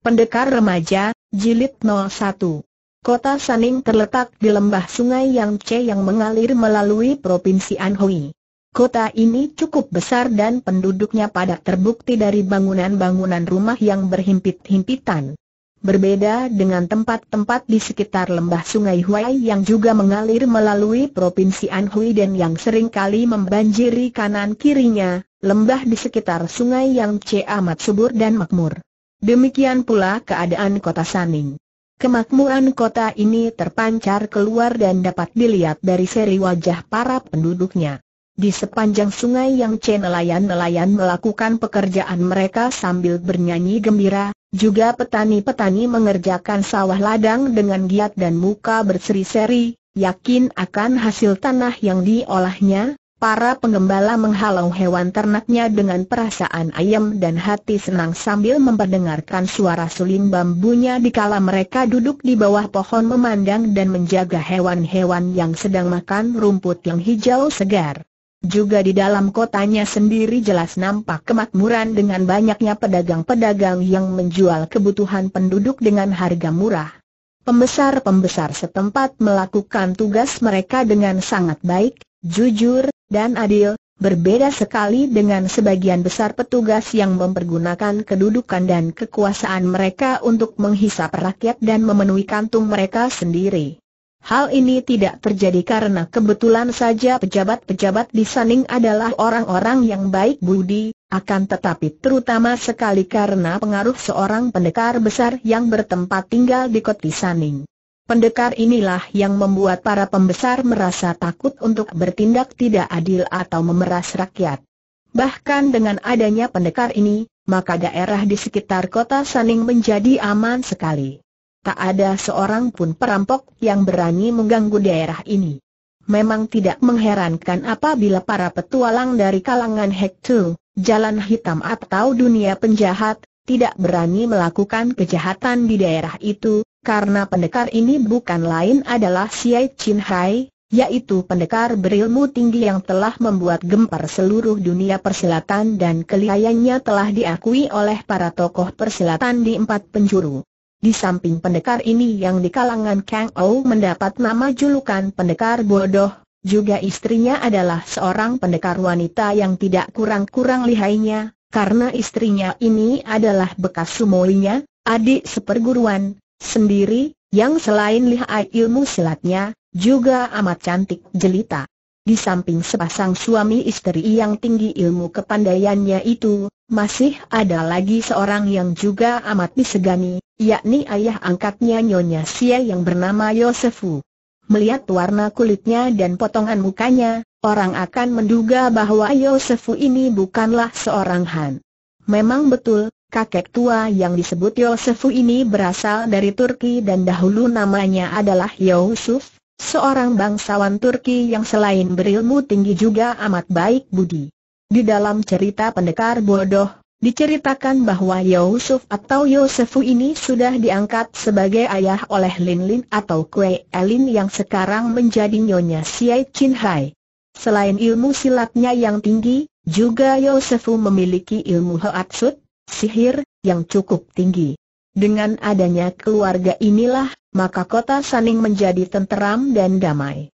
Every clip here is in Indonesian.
Pendekar Remaja, Jilid 01 Kota Saning terletak di lembah sungai Yang Ce yang mengalir melalui Provinsi Anhui. Kota ini cukup besar dan penduduknya padat terbukti dari bangunan-bangunan rumah yang berhimpit-himpitan. Berbeda dengan tempat-tempat di sekitar lembah sungai Huai yang juga mengalir melalui Provinsi Anhui dan yang seringkali membanjiri kanan kirinya, lembah di sekitar sungai Yang Ce amat subur dan makmur. Demikian pula keadaan kota Saning. Kemakmuran kota ini terpancar keluar dan dapat dilihat dari seri wajah para penduduknya. Di sepanjang sungai yang C nelayan-nelayan melakukan pekerjaan mereka sambil bernyanyi gembira, juga petani-petani mengerjakan sawah ladang dengan giat dan muka berseri-seri, yakin akan hasil tanah yang diolahnya, Para pengembala menghalau hewan ternaknya dengan perasaan ayam dan hati senang sambil memperdengarkan suara suling bambunya dikala mereka duduk di bawah pohon memandang dan menjaga hewan-hewan yang sedang makan rumput yang hijau segar. Juga di dalam kotanya sendiri jelas nampak kemakmuran dengan banyaknya pedagang-pedagang yang menjual kebutuhan penduduk dengan harga murah. Pembesar-pembesar setempat melakukan tugas mereka dengan sangat baik, jujur, dan adil, berbeda sekali dengan sebagian besar petugas yang mempergunakan kedudukan dan kekuasaan mereka untuk menghisap rakyat dan memenuhi kantung mereka sendiri. Hal ini tidak terjadi karena kebetulan saja pejabat-pejabat di Saning adalah orang-orang yang baik budi, akan tetapi terutama sekali karena pengaruh seorang pendekar besar yang bertempat tinggal di kota Saning. Pendekar inilah yang membuat para pembesar merasa takut untuk bertindak tidak adil atau memeras rakyat. Bahkan dengan adanya pendekar ini, maka daerah di sekitar kota Saning menjadi aman sekali. Tak ada seorang pun perampok yang berani mengganggu daerah ini. Memang tidak mengherankan apabila para petualang dari kalangan Hektu, Jalan Hitam atau dunia penjahat, tidak berani melakukan kejahatan di daerah itu, karena pendekar ini bukan lain adalah Siai Chin Hai, yaitu pendekar berilmu tinggi yang telah membuat gempar seluruh dunia persilatan dan kelihayannya telah diakui oleh para tokoh persilatan di empat penjuru. Di samping pendekar ini yang di kalangan Kang Ou mendapat nama julukan pendekar bodoh, juga istrinya adalah seorang pendekar wanita yang tidak kurang-kurang lihainya, karena istrinya ini adalah bekas sumoinya, adik seperguruan, sendiri, yang selain lihai ilmu silatnya, juga amat cantik jelita. Di samping sepasang suami istri yang tinggi ilmu kepandaiannya itu, masih ada lagi seorang yang juga amat disegani, yakni ayah angkatnya Nyonya Sia yang bernama Yosefu. Melihat warna kulitnya dan potongan mukanya, orang akan menduga bahwa Yosefu ini bukanlah seorang Han. Memang betul, Kakek tua yang disebut Yosefu ini berasal dari Turki dan dahulu namanya adalah Yusuf, seorang bangsawan Turki yang selain berilmu tinggi juga amat baik budi. Di dalam cerita pendekar bodoh, diceritakan bahwa Yusuf atau Yosefu ini sudah diangkat sebagai ayah oleh Lin Lin atau Kue Elin yang sekarang menjadi nyonya Siai Chin Hai. Selain ilmu silatnya yang tinggi, juga Yosefu memiliki ilmu Hoatsut, sihir, yang cukup tinggi. Dengan adanya keluarga inilah, maka kota Saning menjadi tenteram dan damai.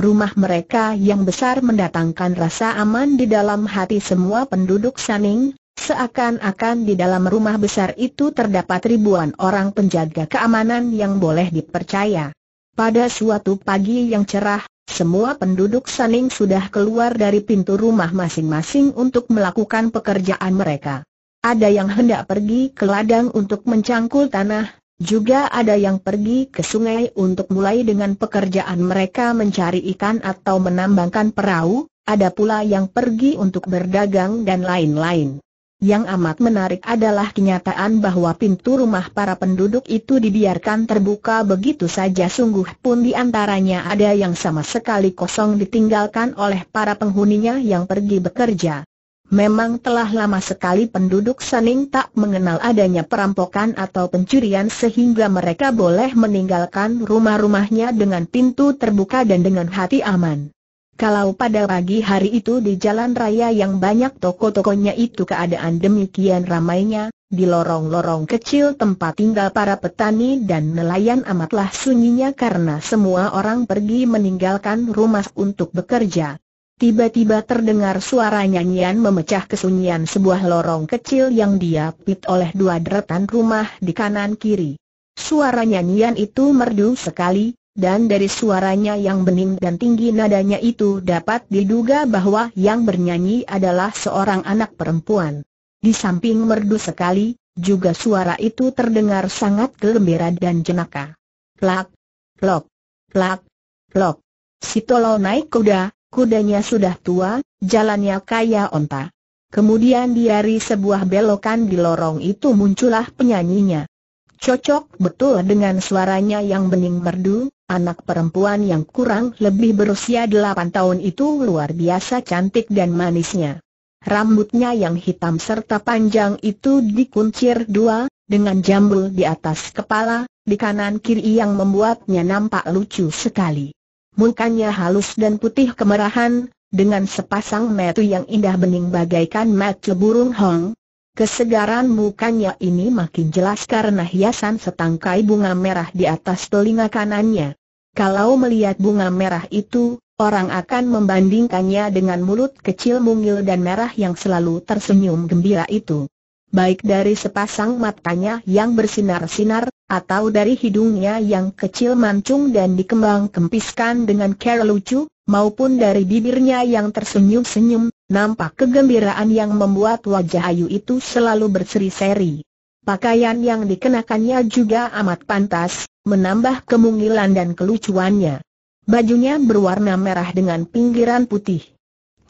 Rumah mereka yang besar mendatangkan rasa aman di dalam hati semua penduduk Saning, seakan-akan di dalam rumah besar itu terdapat ribuan orang penjaga keamanan yang boleh dipercaya. Pada suatu pagi yang cerah, semua penduduk Saning sudah keluar dari pintu rumah masing-masing untuk melakukan pekerjaan mereka. Ada yang hendak pergi ke ladang untuk mencangkul tanah, juga ada yang pergi ke sungai untuk mulai dengan pekerjaan mereka mencari ikan atau menambangkan perahu, ada pula yang pergi untuk berdagang dan lain-lain. Yang amat menarik adalah kenyataan bahwa pintu rumah para penduduk itu dibiarkan terbuka begitu saja sungguh pun di antaranya ada yang sama sekali kosong ditinggalkan oleh para penghuninya yang pergi bekerja. Memang telah lama sekali penduduk Saning tak mengenal adanya perampokan atau pencurian sehingga mereka boleh meninggalkan rumah-rumahnya dengan pintu terbuka dan dengan hati aman. Kalau pada pagi hari itu di jalan raya yang banyak toko-tokonya itu keadaan demikian ramainya, di lorong-lorong kecil tempat tinggal para petani dan nelayan amatlah sunyinya karena semua orang pergi meninggalkan rumah untuk bekerja. Tiba-tiba terdengar suara nyanyian memecah kesunyian sebuah lorong kecil yang diapit oleh dua deretan rumah di kanan kiri. Suara nyanyian itu merdu sekali, dan dari suaranya yang bening dan tinggi nadanya itu dapat diduga bahwa yang bernyanyi adalah seorang anak perempuan. Di samping merdu sekali, juga suara itu terdengar sangat gembira dan jenaka. Plak, plok, plak, plok. Si Tolo naik kuda, Kudanya sudah tua, jalannya kaya onta. Kemudian di sebuah belokan di lorong itu muncullah penyanyinya. Cocok betul dengan suaranya yang bening merdu, anak perempuan yang kurang lebih berusia 8 tahun itu luar biasa cantik dan manisnya. Rambutnya yang hitam serta panjang itu dikuncir dua, dengan jambul di atas kepala, di kanan kiri yang membuatnya nampak lucu sekali mukanya halus dan putih kemerahan, dengan sepasang mata yang indah bening bagaikan mata burung hong. Kesegaran mukanya ini makin jelas karena hiasan setangkai bunga merah di atas telinga kanannya. Kalau melihat bunga merah itu, orang akan membandingkannya dengan mulut kecil mungil dan merah yang selalu tersenyum gembira itu. Baik dari sepasang matanya yang bersinar-sinar, atau dari hidungnya yang kecil mancung dan dikembang-kempiskan dengan cara lucu, maupun dari bibirnya yang tersenyum-senyum, nampak kegembiraan yang membuat wajah Ayu itu selalu berseri-seri. Pakaian yang dikenakannya juga amat pantas, menambah kemungilan dan kelucuannya. Bajunya berwarna merah dengan pinggiran putih.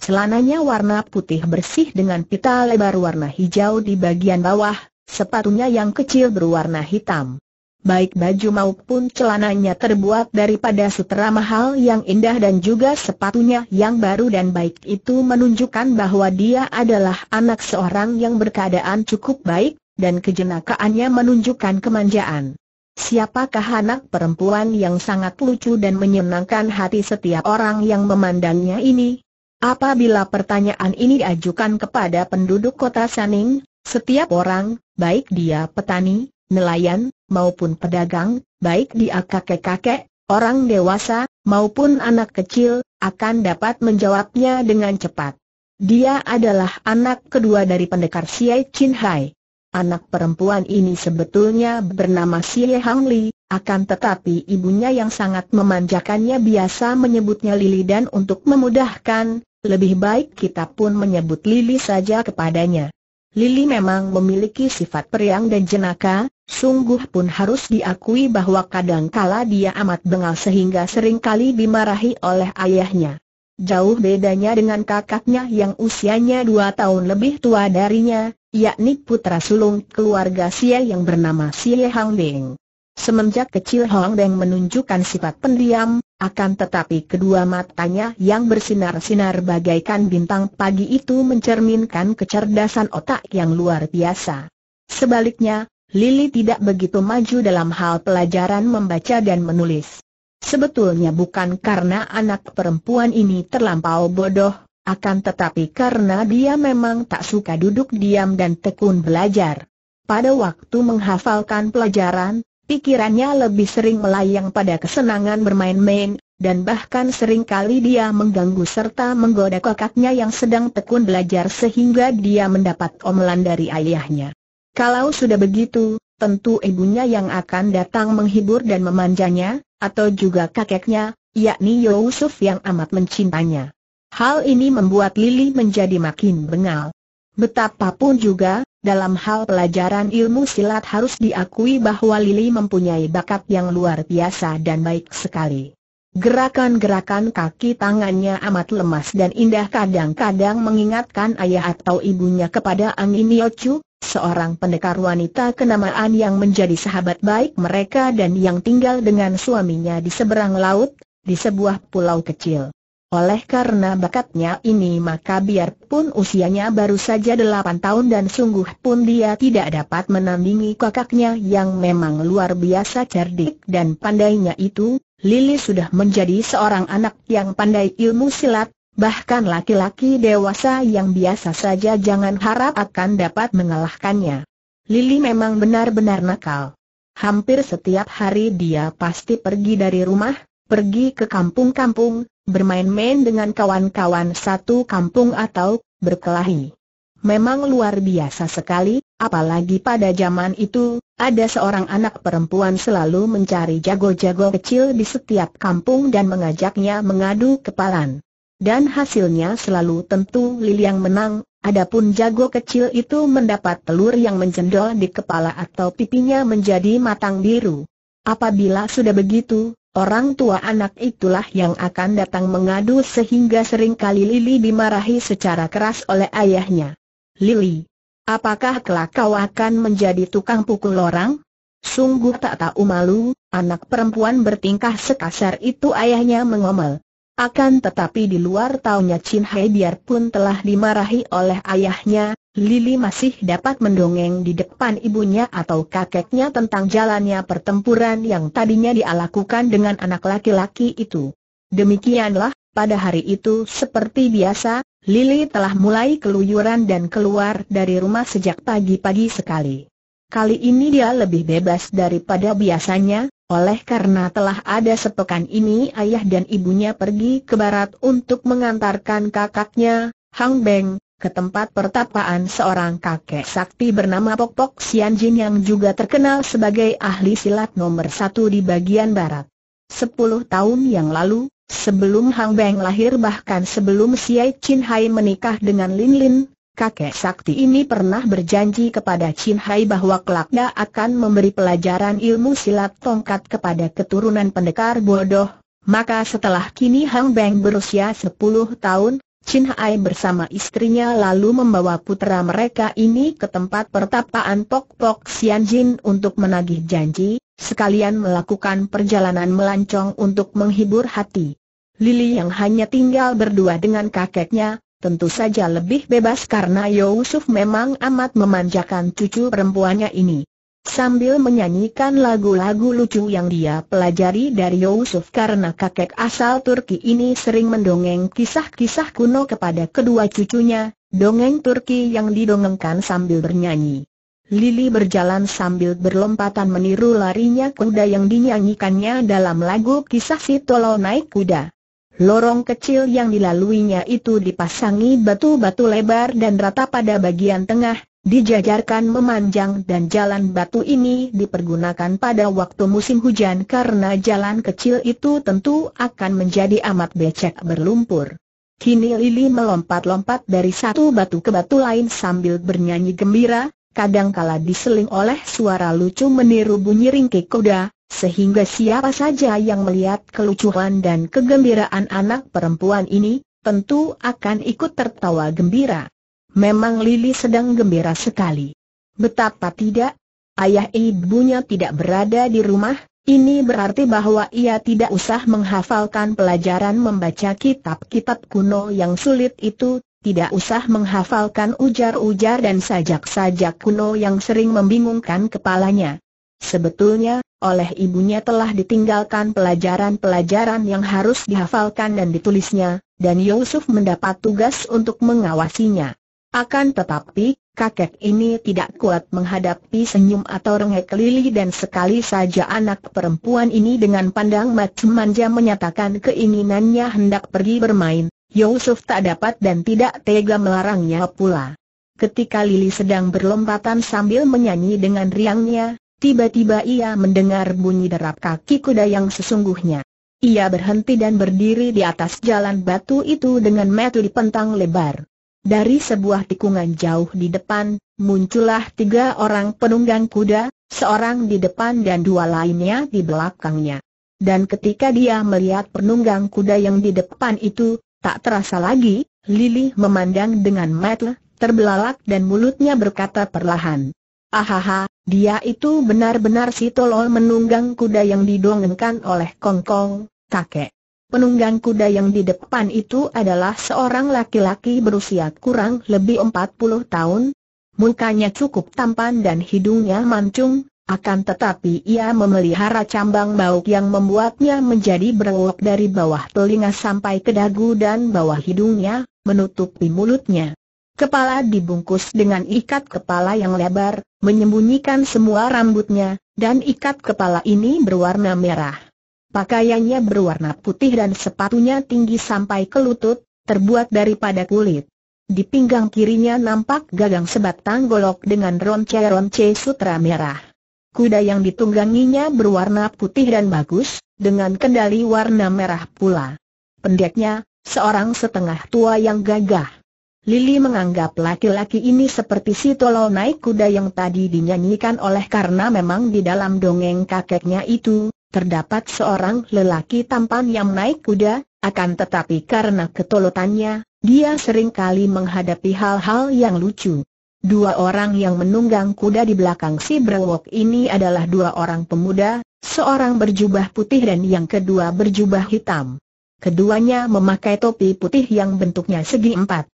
Celananya warna putih bersih dengan pita lebar warna hijau di bagian bawah, sepatunya yang kecil berwarna hitam baik baju maupun celananya terbuat daripada sutera mahal yang indah dan juga sepatunya yang baru dan baik itu menunjukkan bahwa dia adalah anak seorang yang berkeadaan cukup baik, dan kejenakaannya menunjukkan kemanjaan. Siapakah anak perempuan yang sangat lucu dan menyenangkan hati setiap orang yang memandangnya ini? Apabila pertanyaan ini diajukan kepada penduduk kota Saning, setiap orang, baik dia petani, nelayan, maupun pedagang, baik dia kakek-kakek, orang dewasa, maupun anak kecil, akan dapat menjawabnya dengan cepat. Dia adalah anak kedua dari pendekar Xie Chin Hai. Anak perempuan ini sebetulnya bernama Xie Hang Li, akan tetapi ibunya yang sangat memanjakannya biasa menyebutnya Lili dan untuk memudahkan, lebih baik kita pun menyebut Lili saja kepadanya. Lili memang memiliki sifat periang dan jenaka, sungguh pun harus diakui bahwa kadangkala dia amat bengal sehingga seringkali dimarahi oleh ayahnya. Jauh bedanya dengan kakaknya yang usianya dua tahun lebih tua darinya, yakni putra sulung keluarga Xie yang bernama Xie Hang Deng. Semenjak kecil Hang Deng menunjukkan sifat pendiam, akan tetapi kedua matanya yang bersinar-sinar bagaikan bintang pagi itu mencerminkan kecerdasan otak yang luar biasa. Sebaliknya, Lili tidak begitu maju dalam hal pelajaran membaca dan menulis. Sebetulnya bukan karena anak perempuan ini terlampau bodoh, akan tetapi karena dia memang tak suka duduk diam dan tekun belajar. Pada waktu menghafalkan pelajaran, Pikirannya lebih sering melayang pada kesenangan bermain-main, dan bahkan sering kali dia mengganggu serta menggoda kakaknya yang sedang tekun belajar sehingga dia mendapat omelan dari ayahnya. Kalau sudah begitu, tentu ibunya yang akan datang menghibur dan memanjanya, atau juga kakeknya, yakni Yusuf yang amat mencintainya. Hal ini membuat Lily menjadi makin bengal. Betapapun juga, dalam hal pelajaran ilmu silat harus diakui bahwa Lili mempunyai bakat yang luar biasa dan baik sekali. Gerakan-gerakan kaki tangannya amat lemas dan indah kadang-kadang mengingatkan ayah atau ibunya kepada Angin Yochu, seorang pendekar wanita kenamaan yang menjadi sahabat baik mereka dan yang tinggal dengan suaminya di seberang laut, di sebuah pulau kecil. Oleh karena bakatnya ini maka biarpun usianya baru saja delapan tahun dan sungguh pun dia tidak dapat menandingi kakaknya yang memang luar biasa cerdik dan pandainya itu, Lili sudah menjadi seorang anak yang pandai ilmu silat, bahkan laki-laki dewasa yang biasa saja jangan harap akan dapat mengalahkannya. Lili memang benar-benar nakal. Hampir setiap hari dia pasti pergi dari rumah, pergi ke kampung-kampung, bermain-main dengan kawan-kawan satu kampung atau berkelahi. Memang luar biasa sekali, apalagi pada zaman itu, ada seorang anak perempuan selalu mencari jago-jago kecil di setiap kampung dan mengajaknya mengadu kepalan. Dan hasilnya selalu tentu Lili yang menang, adapun jago kecil itu mendapat telur yang menjendol di kepala atau pipinya menjadi matang biru. Apabila sudah begitu, Orang tua anak itulah yang akan datang mengadu sehingga seringkali Lili dimarahi secara keras oleh ayahnya. Lili, apakah kelak kau akan menjadi tukang pukul orang? Sungguh tak tahu malu, anak perempuan bertingkah sekasar itu ayahnya mengomel. Akan tetapi di luar taunya Chin Hai biarpun telah dimarahi oleh ayahnya, Lili masih dapat mendongeng di depan ibunya atau kakeknya tentang jalannya pertempuran yang tadinya dia lakukan dengan anak laki-laki itu. Demikianlah, pada hari itu seperti biasa, Lili telah mulai keluyuran dan keluar dari rumah sejak pagi-pagi sekali. Kali ini dia lebih bebas daripada biasanya, oleh karena telah ada sepekan ini ayah dan ibunya pergi ke barat untuk mengantarkan kakaknya, Hang Beng, ke tempat pertapaan seorang kakek sakti bernama Pok Pok Sian Jin yang juga terkenal sebagai ahli silat nomor satu di bagian barat. Sepuluh tahun yang lalu, sebelum Hang Beng lahir bahkan sebelum Siai Chin Hai menikah dengan Lin Lin, kakek sakti ini pernah berjanji kepada Chin Hai bahwa kelaknya akan memberi pelajaran ilmu silat tongkat kepada keturunan pendekar bodoh. Maka setelah kini Hang Beng berusia 10 tahun, Chin Hai bersama istrinya lalu membawa putera mereka ini ke tempat pertapaan Pok Pok Sian Jin untuk menagih janji, sekalian melakukan perjalanan melancong untuk menghibur hati. Lili yang hanya tinggal berdua dengan kakeknya, tentu saja lebih bebas karena Yusuf memang amat memanjakan cucu perempuannya ini sambil menyanyikan lagu-lagu lucu yang dia pelajari dari Yusuf karena kakek asal Turki ini sering mendongeng kisah-kisah kuno kepada kedua cucunya, dongeng Turki yang didongengkan sambil bernyanyi. Lili berjalan sambil berlompatan meniru larinya kuda yang dinyanyikannya dalam lagu kisah si Tolo naik kuda. Lorong kecil yang dilaluinya itu dipasangi batu-batu lebar dan rata pada bagian tengah, dijajarkan memanjang dan jalan batu ini dipergunakan pada waktu musim hujan karena jalan kecil itu tentu akan menjadi amat becek berlumpur. Kini Lili melompat-lompat dari satu batu ke batu lain sambil bernyanyi gembira, kadangkala diseling oleh suara lucu meniru bunyi ringkik kuda, sehingga siapa saja yang melihat kelucuan dan kegembiraan anak perempuan ini, tentu akan ikut tertawa gembira. Memang Lili sedang gembira sekali. Betapa tidak, ayah ibunya tidak berada di rumah, ini berarti bahwa ia tidak usah menghafalkan pelajaran membaca kitab-kitab kuno yang sulit itu, tidak usah menghafalkan ujar-ujar dan sajak-sajak kuno yang sering membingungkan kepalanya. Sebetulnya, oleh ibunya telah ditinggalkan pelajaran-pelajaran yang harus dihafalkan dan ditulisnya, dan Yusuf mendapat tugas untuk mengawasinya. Akan tetapi, kakek ini tidak kuat menghadapi senyum atau rengek Lili dan sekali saja anak perempuan ini dengan pandang macam manja menyatakan keinginannya hendak pergi bermain, Yusuf tak dapat dan tidak tega melarangnya pula. Ketika Lili sedang berlompatan sambil menyanyi dengan riangnya, tiba-tiba ia mendengar bunyi derap kaki kuda yang sesungguhnya. Ia berhenti dan berdiri di atas jalan batu itu dengan di pentang lebar. Dari sebuah tikungan jauh di depan, muncullah tiga orang penunggang kuda, seorang di depan dan dua lainnya di belakangnya. Dan ketika dia melihat penunggang kuda yang di depan itu, tak terasa lagi, Lili memandang dengan mata terbelalak dan mulutnya berkata perlahan. Ahaha, dia itu benar-benar si tolol menunggang kuda yang didongengkan oleh Kongkong, kakek. Penunggang kuda yang di depan itu adalah seorang laki-laki berusia kurang lebih 40 tahun. Mukanya cukup tampan dan hidungnya mancung, akan tetapi ia memelihara cambang bauk yang membuatnya menjadi berwok dari bawah telinga sampai ke dagu dan bawah hidungnya, menutupi mulutnya. Kepala dibungkus dengan ikat kepala yang lebar, menyembunyikan semua rambutnya, dan ikat kepala ini berwarna merah. Pakaiannya berwarna putih dan sepatunya tinggi sampai ke lutut, terbuat daripada kulit. Di pinggang kirinya nampak gagang sebatang golok dengan ronce-ronce sutra merah. Kuda yang ditungganginya berwarna putih dan bagus, dengan kendali warna merah pula. Pendeknya, seorang setengah tua yang gagah. Lili menganggap laki-laki ini seperti si tolol naik kuda yang tadi dinyanyikan oleh karena memang di dalam dongeng kakeknya itu, Terdapat seorang lelaki tampan yang naik kuda, akan tetapi karena ketolotannya, dia seringkali menghadapi hal-hal yang lucu. Dua orang yang menunggang kuda di belakang si Brewok ini adalah dua orang pemuda, seorang berjubah putih dan yang kedua berjubah hitam. Keduanya memakai topi putih yang bentuknya segi empat.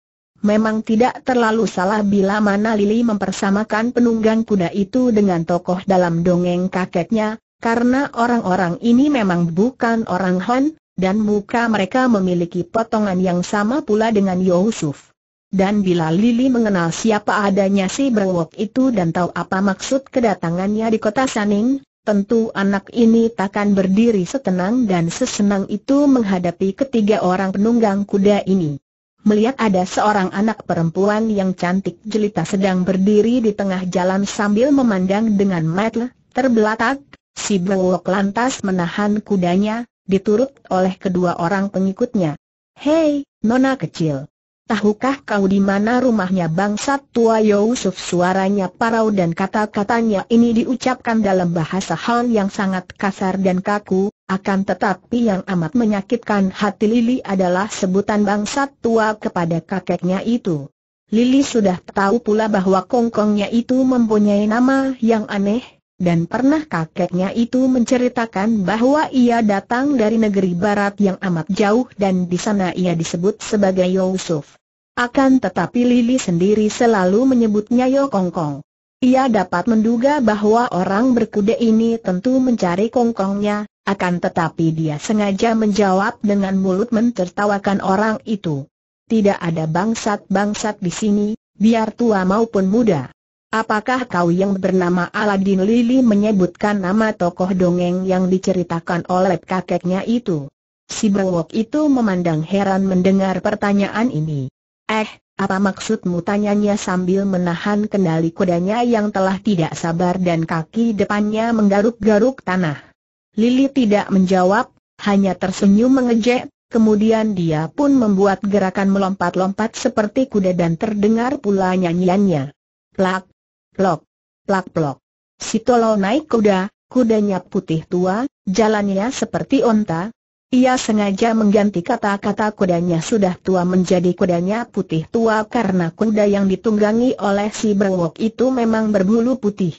Memang tidak terlalu salah bila mana Lili mempersamakan penunggang kuda itu dengan tokoh dalam dongeng kakeknya, karena orang-orang ini memang bukan orang Han, dan muka mereka memiliki potongan yang sama pula dengan Yusuf. Dan bila Lili mengenal siapa adanya si Brewok itu dan tahu apa maksud kedatangannya di kota Saning, tentu anak ini takkan berdiri setenang dan sesenang itu menghadapi ketiga orang penunggang kuda ini. Melihat ada seorang anak perempuan yang cantik jelita sedang berdiri di tengah jalan sambil memandang dengan mata terbelakang. Si Bowok lantas menahan kudanya, diturut oleh kedua orang pengikutnya. Hei, nona kecil. Tahukah kau di mana rumahnya bangsat tua Yusuf suaranya parau dan kata-katanya ini diucapkan dalam bahasa Han yang sangat kasar dan kaku, akan tetapi yang amat menyakitkan hati Lili adalah sebutan bangsat tua kepada kakeknya itu. Lili sudah tahu pula bahwa kongkongnya itu mempunyai nama yang aneh, dan pernah kakeknya itu menceritakan bahwa ia datang dari negeri barat yang amat jauh dan di sana ia disebut sebagai Yusuf. Akan tetapi Lili sendiri selalu menyebutnya Yo Kongkong. Ia dapat menduga bahwa orang berkuda ini tentu mencari kongkongnya, akan tetapi dia sengaja menjawab dengan mulut mentertawakan orang itu. Tidak ada bangsat-bangsat di sini, biar tua maupun muda. Apakah kau yang bernama Aladin Lili menyebutkan nama tokoh dongeng yang diceritakan oleh kakeknya itu? Si Bengok itu memandang heran mendengar pertanyaan ini. Eh, apa maksudmu tanyanya sambil menahan kendali kudanya yang telah tidak sabar dan kaki depannya menggaruk-garuk tanah. Lili tidak menjawab, hanya tersenyum mengejek, kemudian dia pun membuat gerakan melompat-lompat seperti kuda dan terdengar pula nyanyiannya. Plak, Plok, plak plok. Si Tolol naik kuda, kudanya putih tua, jalannya seperti onta. Ia sengaja mengganti kata-kata kudanya sudah tua menjadi kudanya putih tua karena kuda yang ditunggangi oleh si Brewok itu memang berbulu putih.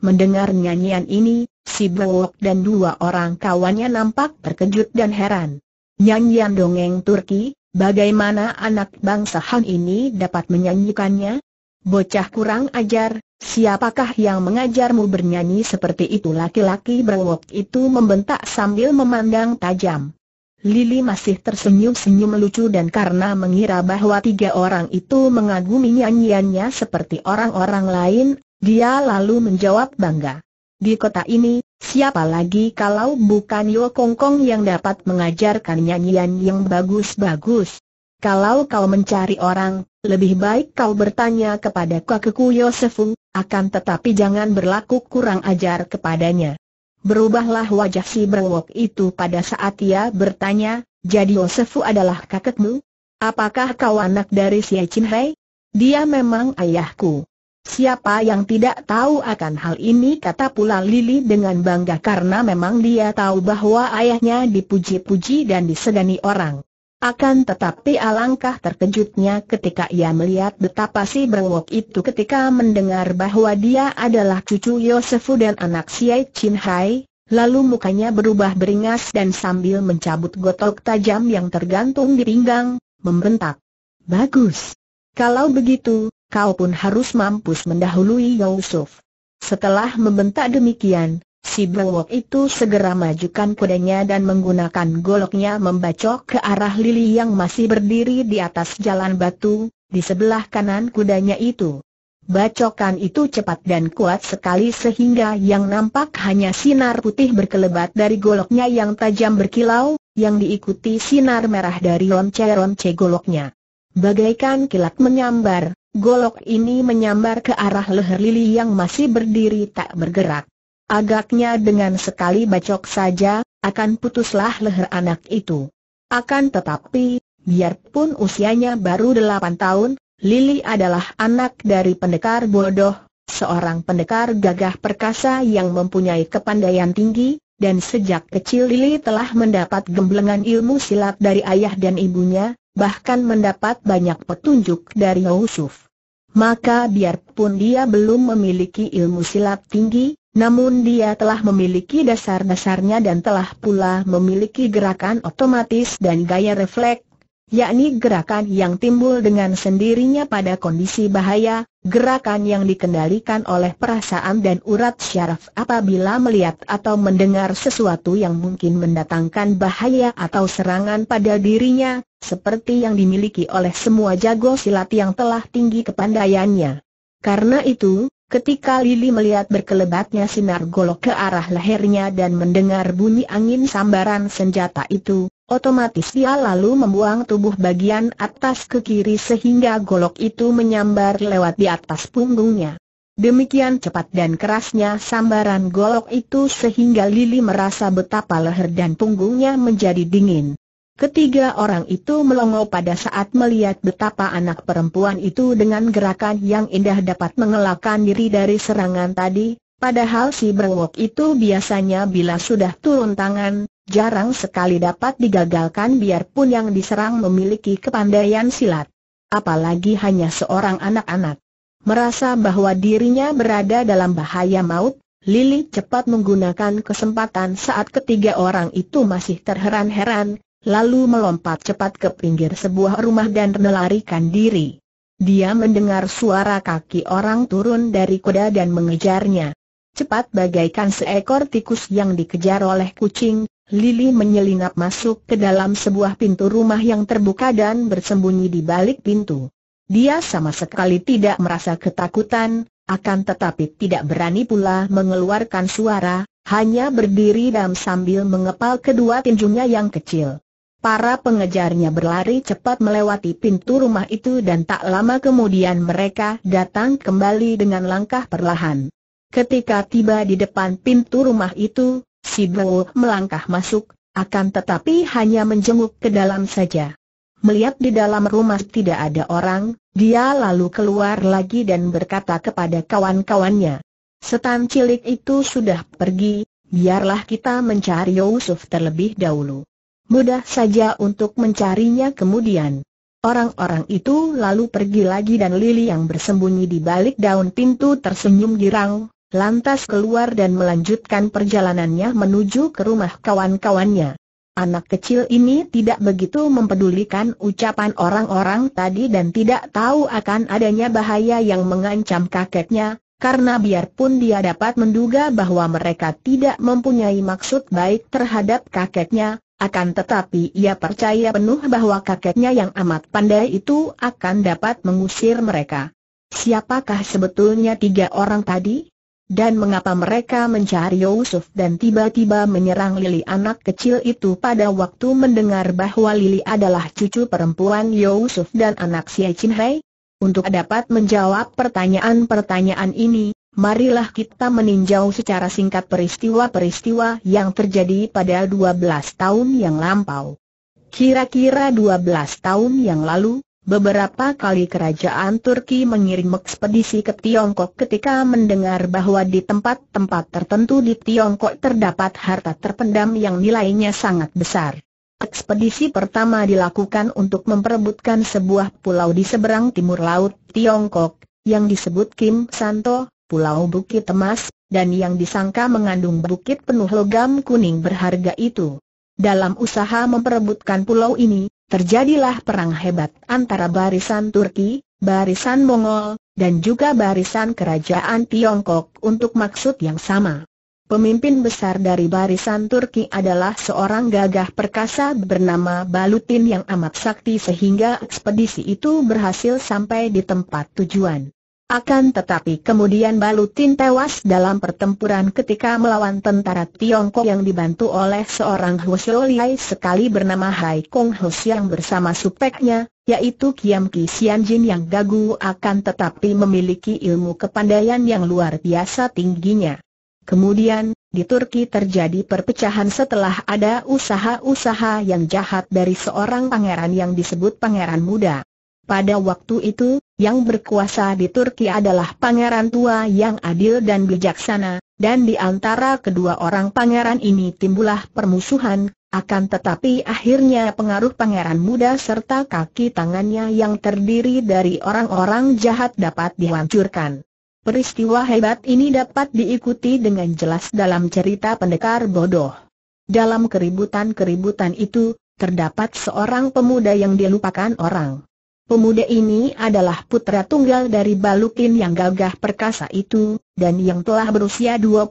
Mendengar nyanyian ini, si Brewok dan dua orang kawannya nampak terkejut dan heran. Nyanyian dongeng Turki, bagaimana anak bangsa Han ini dapat menyanyikannya? Bocah kurang ajar, siapakah yang mengajarmu bernyanyi seperti itu laki-laki berwok itu membentak sambil memandang tajam. Lili masih tersenyum-senyum lucu dan karena mengira bahwa tiga orang itu mengagumi nyanyiannya seperti orang-orang lain, dia lalu menjawab bangga. Di kota ini, siapa lagi kalau bukan Yo Kongkong yang dapat mengajarkan nyanyian yang bagus-bagus? Kalau kau mencari orang, lebih baik kau bertanya kepada kakekku Yosefung, akan tetapi jangan berlaku kurang ajar kepadanya. Berubahlah wajah si berwok itu pada saat ia bertanya, jadi Yosefu adalah kakekmu? Apakah kau anak dari si Cinhai? Dia memang ayahku. Siapa yang tidak tahu akan hal ini kata pula Lili dengan bangga karena memang dia tahu bahwa ayahnya dipuji-puji dan disegani orang. Akan tetapi alangkah terkejutnya ketika ia melihat betapa si berwok itu ketika mendengar bahwa dia adalah cucu Yosefu dan anak Siai Chin Hai, lalu mukanya berubah beringas dan sambil mencabut gotok tajam yang tergantung di pinggang, membentak. Bagus. Kalau begitu, kau pun harus mampus mendahului Yusuf. Setelah membentak demikian, Si Bewok itu segera majukan kudanya dan menggunakan goloknya membacok ke arah Lili yang masih berdiri di atas jalan batu, di sebelah kanan kudanya itu. Bacokan itu cepat dan kuat sekali sehingga yang nampak hanya sinar putih berkelebat dari goloknya yang tajam berkilau, yang diikuti sinar merah dari ronce-ronce goloknya. Bagaikan kilat menyambar, golok ini menyambar ke arah leher Lili yang masih berdiri tak bergerak. Agaknya dengan sekali bacok saja, akan putuslah leher anak itu. Akan tetapi, biarpun usianya baru delapan tahun, Lili adalah anak dari pendekar bodoh, seorang pendekar gagah perkasa yang mempunyai kepandaian tinggi, dan sejak kecil Lili telah mendapat gemblengan ilmu silat dari ayah dan ibunya, bahkan mendapat banyak petunjuk dari Yusuf. Maka biarpun dia belum memiliki ilmu silat tinggi, namun dia telah memiliki dasar-dasarnya dan telah pula memiliki gerakan otomatis dan gaya refleks, yakni gerakan yang timbul dengan sendirinya pada kondisi bahaya, gerakan yang dikendalikan oleh perasaan dan urat syaraf apabila melihat atau mendengar sesuatu yang mungkin mendatangkan bahaya atau serangan pada dirinya, seperti yang dimiliki oleh semua jago silat yang telah tinggi kepandaiannya. Karena itu, Ketika Lili melihat berkelebatnya sinar golok ke arah lehernya dan mendengar bunyi angin sambaran senjata itu, otomatis dia lalu membuang tubuh bagian atas ke kiri sehingga golok itu menyambar lewat di atas punggungnya. Demikian cepat dan kerasnya sambaran golok itu sehingga Lili merasa betapa leher dan punggungnya menjadi dingin. Ketiga orang itu melongo pada saat melihat betapa anak perempuan itu dengan gerakan yang indah dapat mengelakkan diri dari serangan tadi, padahal si berwok itu biasanya bila sudah turun tangan, jarang sekali dapat digagalkan biarpun yang diserang memiliki kepandaian silat. Apalagi hanya seorang anak-anak. Merasa bahwa dirinya berada dalam bahaya maut, Lily cepat menggunakan kesempatan saat ketiga orang itu masih terheran-heran, lalu melompat cepat ke pinggir sebuah rumah dan melarikan diri. Dia mendengar suara kaki orang turun dari kuda dan mengejarnya. Cepat bagaikan seekor tikus yang dikejar oleh kucing, Lili menyelinap masuk ke dalam sebuah pintu rumah yang terbuka dan bersembunyi di balik pintu. Dia sama sekali tidak merasa ketakutan, akan tetapi tidak berani pula mengeluarkan suara, hanya berdiri dan sambil mengepal kedua tinjunya yang kecil. Para pengejarnya berlari cepat melewati pintu rumah itu dan tak lama kemudian mereka datang kembali dengan langkah perlahan. Ketika tiba di depan pintu rumah itu, si Bo melangkah masuk, akan tetapi hanya menjenguk ke dalam saja. Melihat di dalam rumah tidak ada orang, dia lalu keluar lagi dan berkata kepada kawan-kawannya. Setan cilik itu sudah pergi, biarlah kita mencari Yusuf terlebih dahulu mudah saja untuk mencarinya kemudian. Orang-orang itu lalu pergi lagi dan Lili yang bersembunyi di balik daun pintu tersenyum girang, lantas keluar dan melanjutkan perjalanannya menuju ke rumah kawan-kawannya. Anak kecil ini tidak begitu mempedulikan ucapan orang-orang tadi dan tidak tahu akan adanya bahaya yang mengancam kakeknya, karena biarpun dia dapat menduga bahwa mereka tidak mempunyai maksud baik terhadap kakeknya, akan tetapi ia percaya penuh bahwa kakeknya yang amat pandai itu akan dapat mengusir mereka. Siapakah sebetulnya tiga orang tadi? Dan mengapa mereka mencari Yusuf dan tiba-tiba menyerang Lili anak kecil itu pada waktu mendengar bahwa Lili adalah cucu perempuan Yusuf dan anak Xie Chin Hai? Untuk dapat menjawab pertanyaan-pertanyaan ini, marilah kita meninjau secara singkat peristiwa-peristiwa yang terjadi pada 12 tahun yang lampau. Kira-kira 12 tahun yang lalu, beberapa kali kerajaan Turki mengirim ekspedisi ke Tiongkok ketika mendengar bahwa di tempat-tempat tertentu di Tiongkok terdapat harta terpendam yang nilainya sangat besar. Ekspedisi pertama dilakukan untuk memperebutkan sebuah pulau di seberang timur laut Tiongkok, yang disebut Kim Santo, Pulau Bukit Emas, dan yang disangka mengandung bukit penuh logam kuning berharga itu. Dalam usaha memperebutkan pulau ini, terjadilah perang hebat antara barisan Turki, barisan Mongol, dan juga barisan kerajaan Tiongkok untuk maksud yang sama. Pemimpin besar dari barisan Turki adalah seorang gagah perkasa bernama Balutin yang amat sakti sehingga ekspedisi itu berhasil sampai di tempat tujuan. Akan tetapi kemudian Balutin tewas dalam pertempuran ketika melawan tentara Tiongkok yang dibantu oleh seorang Liai sekali bernama Hai Kong Hus yang bersama supeknya, yaitu Kiam Ki Jin yang gagu akan tetapi memiliki ilmu kepandaian yang luar biasa tingginya. Kemudian, di Turki terjadi perpecahan setelah ada usaha-usaha yang jahat dari seorang pangeran yang disebut pangeran muda. Pada waktu itu, yang berkuasa di Turki adalah pangeran tua yang adil dan bijaksana, dan di antara kedua orang pangeran ini timbullah permusuhan, akan tetapi akhirnya pengaruh pangeran muda serta kaki tangannya yang terdiri dari orang-orang jahat dapat dihancurkan. Peristiwa hebat ini dapat diikuti dengan jelas dalam cerita pendekar bodoh. Dalam keributan-keributan itu, terdapat seorang pemuda yang dilupakan orang. Pemuda ini adalah putra tunggal dari Balukin yang gagah perkasa itu, dan yang telah berusia 25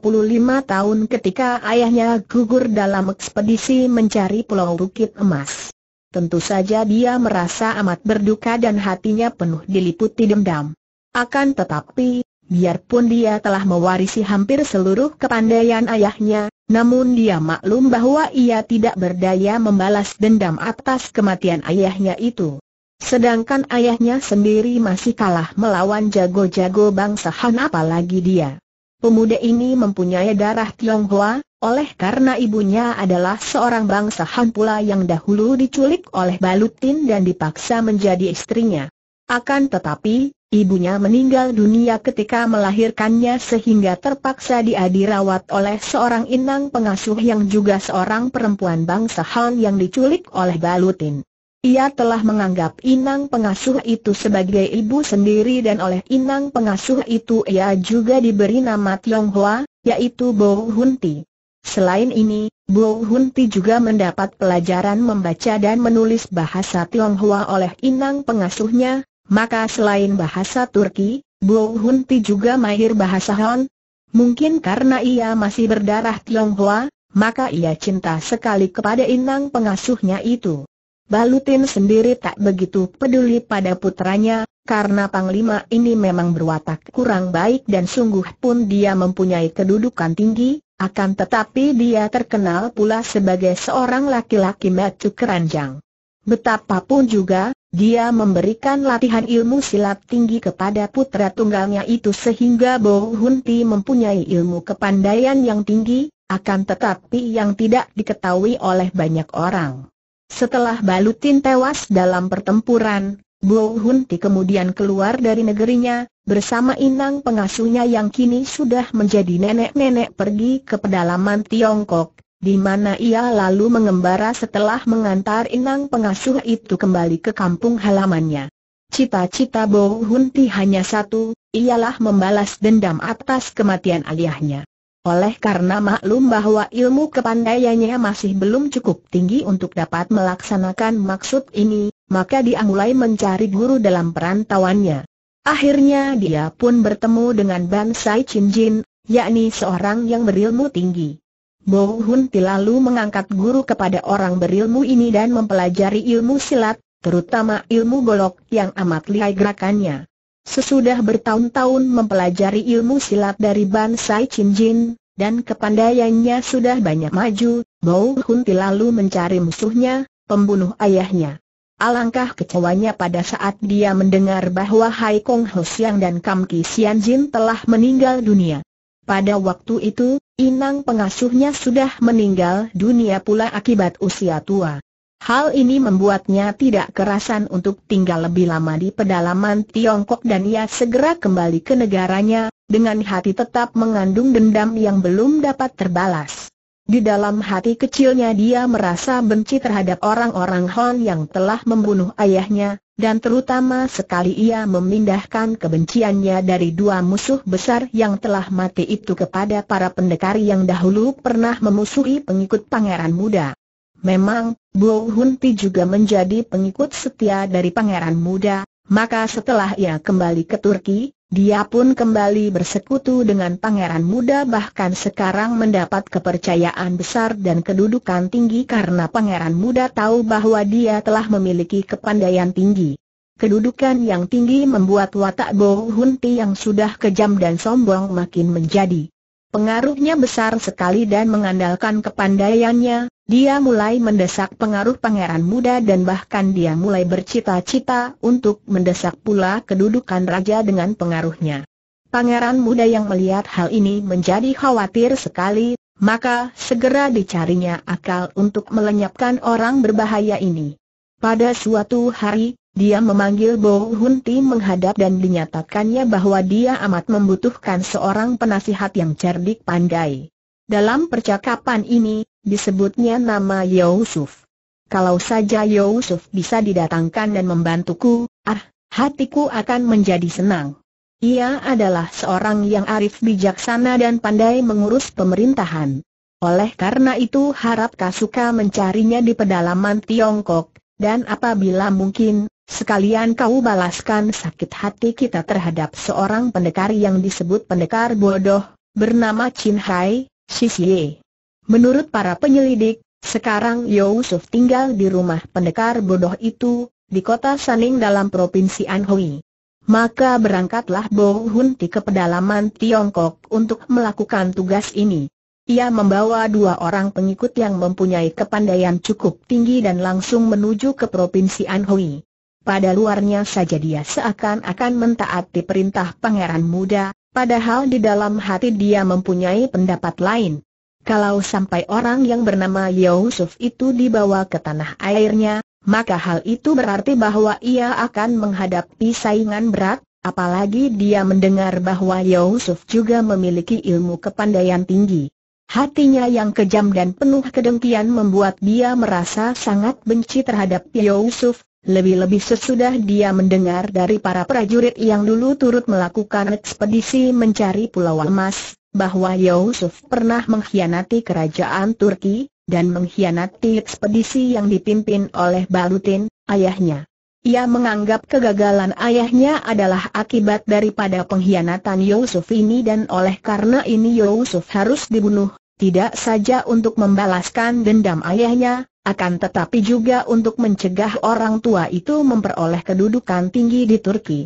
tahun ketika ayahnya gugur dalam ekspedisi mencari Pulau Bukit Emas. Tentu saja dia merasa amat berduka dan hatinya penuh diliputi dendam. Akan tetapi, biarpun dia telah mewarisi hampir seluruh kepandaian ayahnya, namun dia maklum bahwa ia tidak berdaya membalas dendam atas kematian ayahnya itu. Sedangkan ayahnya sendiri masih kalah melawan jago-jago bangsa Han apalagi dia. Pemuda ini mempunyai darah Tionghoa, oleh karena ibunya adalah seorang bangsa Han pula yang dahulu diculik oleh Balutin dan dipaksa menjadi istrinya. Akan tetapi, ibunya meninggal dunia ketika melahirkannya sehingga terpaksa dia dirawat oleh seorang inang pengasuh yang juga seorang perempuan bangsa Han yang diculik oleh Balutin. Ia telah menganggap inang pengasuh itu sebagai ibu sendiri dan oleh inang pengasuh itu ia juga diberi nama Tionghoa, yaitu Bo Hun Ti. Selain ini, Bo Hun Ti juga mendapat pelajaran membaca dan menulis bahasa Tionghoa oleh inang pengasuhnya, maka selain bahasa Turki, Bo Hun Ti juga mahir bahasa Han. Mungkin karena ia masih berdarah Tionghoa, maka ia cinta sekali kepada inang pengasuhnya itu. Balutin sendiri tak begitu peduli pada putranya, karena Panglima ini memang berwatak kurang baik dan sungguh pun dia mempunyai kedudukan tinggi, akan tetapi dia terkenal pula sebagai seorang laki-laki macu keranjang. Betapapun juga, dia memberikan latihan ilmu silat tinggi kepada putra tunggalnya itu sehingga Bo Hun Ti mempunyai ilmu kepandaian yang tinggi, akan tetapi yang tidak diketahui oleh banyak orang. Setelah Balutin tewas dalam pertempuran, Bo Hun Ti kemudian keluar dari negerinya, bersama inang pengasuhnya yang kini sudah menjadi nenek-nenek pergi ke pedalaman Tiongkok, di mana ia lalu mengembara setelah mengantar inang pengasuh itu kembali ke kampung halamannya. Cita-cita Bo Hun Ti hanya satu, ialah membalas dendam atas kematian ayahnya. Oleh karena maklum bahwa ilmu kepandaiannya masih belum cukup tinggi untuk dapat melaksanakan maksud ini, maka dia mulai mencari guru dalam perantauannya. Akhirnya dia pun bertemu dengan Ban Sai Chin Jin, yakni seorang yang berilmu tinggi. Bo Hun Ti lalu mengangkat guru kepada orang berilmu ini dan mempelajari ilmu silat, terutama ilmu golok yang amat lihai gerakannya. Sesudah bertahun-tahun mempelajari ilmu silat dari Bansai Jin, dan kepandaiannya sudah banyak maju, Bau Hunti lalu mencari musuhnya, pembunuh ayahnya. Alangkah kecewanya pada saat dia mendengar bahwa Hai Kong Ho Siang dan Kam Ki Sian Jin telah meninggal dunia. Pada waktu itu, inang pengasuhnya sudah meninggal dunia pula akibat usia tua. Hal ini membuatnya tidak kerasan untuk tinggal lebih lama di pedalaman Tiongkok dan ia segera kembali ke negaranya, dengan hati tetap mengandung dendam yang belum dapat terbalas. Di dalam hati kecilnya dia merasa benci terhadap orang-orang Hon yang telah membunuh ayahnya, dan terutama sekali ia memindahkan kebenciannya dari dua musuh besar yang telah mati itu kepada para pendekar yang dahulu pernah memusuhi pengikut pangeran muda. Memang, Bo Hun Ti juga menjadi pengikut setia dari pangeran muda, maka setelah ia kembali ke Turki, dia pun kembali bersekutu dengan pangeran muda bahkan sekarang mendapat kepercayaan besar dan kedudukan tinggi karena pangeran muda tahu bahwa dia telah memiliki kepandaian tinggi. Kedudukan yang tinggi membuat watak Bo Hun Ti yang sudah kejam dan sombong makin menjadi. Pengaruhnya besar sekali dan mengandalkan kepandaiannya, dia mulai mendesak pengaruh pangeran muda dan bahkan dia mulai bercita-cita untuk mendesak pula kedudukan raja dengan pengaruhnya. Pangeran muda yang melihat hal ini menjadi khawatir sekali, maka segera dicarinya akal untuk melenyapkan orang berbahaya ini. Pada suatu hari, dia memanggil Bo Hun Ti menghadap dan dinyatakannya bahwa dia amat membutuhkan seorang penasihat yang cerdik pandai. Dalam percakapan ini, disebutnya nama Yusuf. Kalau saja Yusuf bisa didatangkan dan membantuku, ah, hatiku akan menjadi senang. Ia adalah seorang yang arif bijaksana dan pandai mengurus pemerintahan. Oleh karena itu harap Kasuka mencarinya di pedalaman Tiongkok, dan apabila mungkin, sekalian kau balaskan sakit hati kita terhadap seorang pendekar yang disebut pendekar bodoh, bernama Chin Hai, Shishie. Menurut para penyelidik, sekarang Yusuf tinggal di rumah pendekar bodoh itu, di kota Saning dalam Provinsi Anhui. Maka berangkatlah Bo Hun Ti ke pedalaman Tiongkok untuk melakukan tugas ini. Ia membawa dua orang pengikut yang mempunyai kepandaian cukup tinggi dan langsung menuju ke Provinsi Anhui. Pada luarnya saja dia seakan-akan mentaati perintah pangeran muda, padahal di dalam hati dia mempunyai pendapat lain. Kalau sampai orang yang bernama Yusuf itu dibawa ke tanah airnya, maka hal itu berarti bahwa ia akan menghadapi saingan berat, apalagi dia mendengar bahwa Yusuf juga memiliki ilmu kepandaian tinggi. Hatinya yang kejam dan penuh kedengkian membuat dia merasa sangat benci terhadap Yusuf, lebih-lebih sesudah dia mendengar dari para prajurit yang dulu turut melakukan ekspedisi mencari Pulau Emas, bahwa Yusuf pernah mengkhianati kerajaan Turki, dan mengkhianati ekspedisi yang dipimpin oleh Balutin, ayahnya. Ia menganggap kegagalan ayahnya adalah akibat daripada pengkhianatan Yusuf ini dan oleh karena ini Yusuf harus dibunuh, tidak saja untuk membalaskan dendam ayahnya, akan tetapi juga untuk mencegah orang tua itu memperoleh kedudukan tinggi di Turki.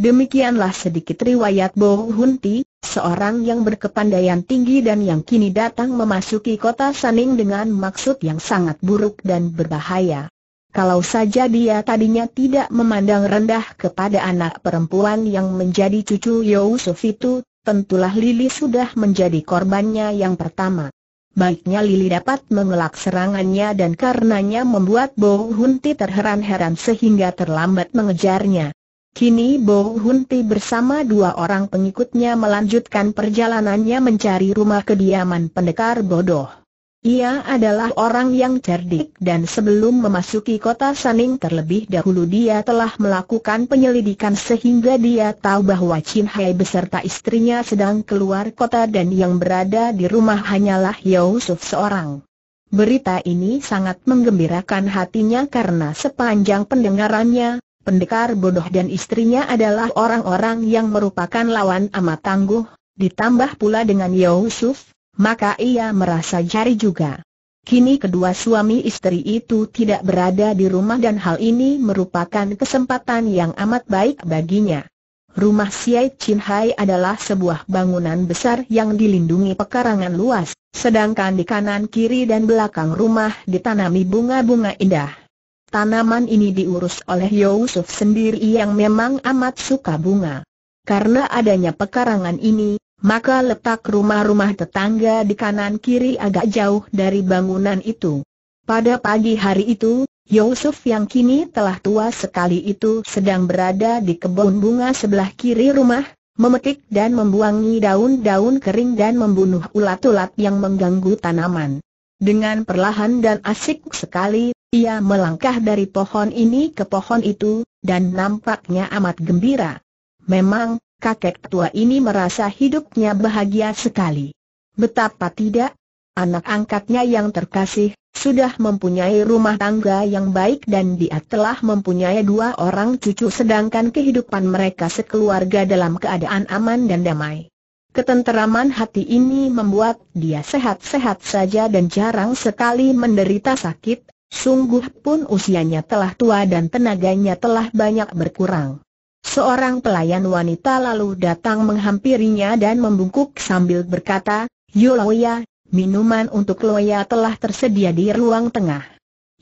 Demikianlah sedikit riwayat Bo Hun Ti, seorang yang berkepandaian tinggi dan yang kini datang memasuki kota Saning dengan maksud yang sangat buruk dan berbahaya. Kalau saja dia tadinya tidak memandang rendah kepada anak perempuan yang menjadi cucu Yusuf itu, tentulah Lili sudah menjadi korbannya yang pertama. Baiknya Lili dapat mengelak serangannya dan karenanya membuat Bo Hun Ti terheran-heran sehingga terlambat mengejarnya. Kini Bo Hunti bersama dua orang pengikutnya melanjutkan perjalanannya mencari rumah kediaman pendekar bodoh. Ia adalah orang yang cerdik dan sebelum memasuki kota Saning terlebih dahulu dia telah melakukan penyelidikan sehingga dia tahu bahwa Chin Hai beserta istrinya sedang keluar kota dan yang berada di rumah hanyalah Yusuf seorang. Berita ini sangat menggembirakan hatinya karena sepanjang pendengarannya, Pendekar bodoh dan istrinya adalah orang-orang yang merupakan lawan amat tangguh, ditambah pula dengan Yusuf, maka ia merasa jari juga. Kini kedua suami istri itu tidak berada di rumah dan hal ini merupakan kesempatan yang amat baik baginya. Rumah Siai Chin Hai adalah sebuah bangunan besar yang dilindungi pekarangan luas, sedangkan di kanan kiri dan belakang rumah ditanami bunga-bunga indah. Tanaman ini diurus oleh Yusuf sendiri yang memang amat suka bunga. Karena adanya pekarangan ini, maka letak rumah-rumah tetangga di kanan kiri agak jauh dari bangunan itu. Pada pagi hari itu, Yusuf yang kini telah tua sekali itu sedang berada di kebun bunga sebelah kiri rumah, memetik dan membuangi daun-daun kering dan membunuh ulat-ulat yang mengganggu tanaman. Dengan perlahan dan asik sekali, ia melangkah dari pohon ini ke pohon itu, dan nampaknya amat gembira. Memang, kakek tua ini merasa hidupnya bahagia sekali. Betapa tidak, anak angkatnya yang terkasih, sudah mempunyai rumah tangga yang baik dan dia telah mempunyai dua orang cucu sedangkan kehidupan mereka sekeluarga dalam keadaan aman dan damai. Ketenteraman hati ini membuat dia sehat-sehat saja dan jarang sekali menderita sakit, Sungguh pun usianya telah tua dan tenaganya telah banyak berkurang. Seorang pelayan wanita lalu datang menghampirinya dan membungkuk sambil berkata, Yoloya, minuman untuk Loya telah tersedia di ruang tengah.